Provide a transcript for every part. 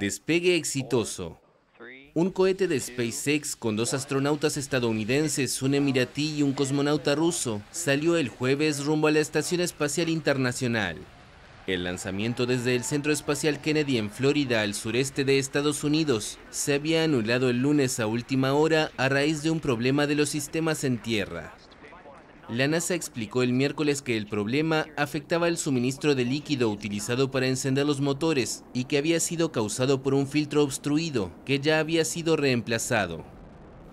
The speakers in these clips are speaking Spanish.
Despegue exitoso. Un cohete de SpaceX con dos astronautas estadounidenses, un emiratí y un cosmonauta ruso, salió el jueves rumbo a la Estación Espacial Internacional. El lanzamiento desde el Centro Espacial Kennedy en Florida, al sureste de Estados Unidos, se había anulado el lunes a última hora a raíz de un problema de los sistemas en tierra. La NASA explicó el miércoles que el problema afectaba el suministro de líquido utilizado para encender los motores y que había sido causado por un filtro obstruido que ya había sido reemplazado.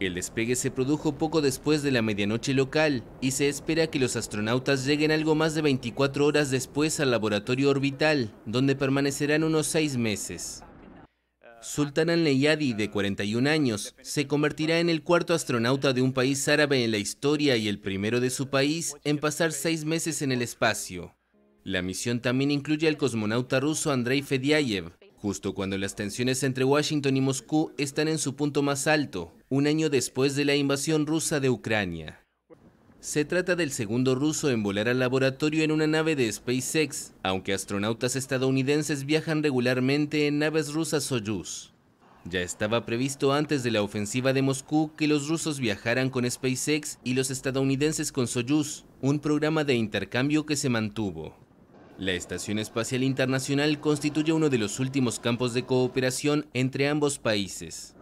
El despegue se produjo poco después de la medianoche local y se espera que los astronautas lleguen algo más de 24 horas después al laboratorio orbital, donde permanecerán unos seis meses. Sultan al-Neyadi, de 41 años, se convertirá en el cuarto astronauta de un país árabe en la historia y el primero de su país en pasar seis meses en el espacio. La misión también incluye al cosmonauta ruso Andrei Fedyaev, justo cuando las tensiones entre Washington y Moscú están en su punto más alto, un año después de la invasión rusa de Ucrania. Se trata del segundo ruso en volar al laboratorio en una nave de SpaceX, aunque astronautas estadounidenses viajan regularmente en naves rusas Soyuz. Ya estaba previsto antes de la ofensiva de Moscú que los rusos viajaran con SpaceX y los estadounidenses con Soyuz, un programa de intercambio que se mantuvo. La Estación Espacial Internacional constituye uno de los últimos campos de cooperación entre ambos países.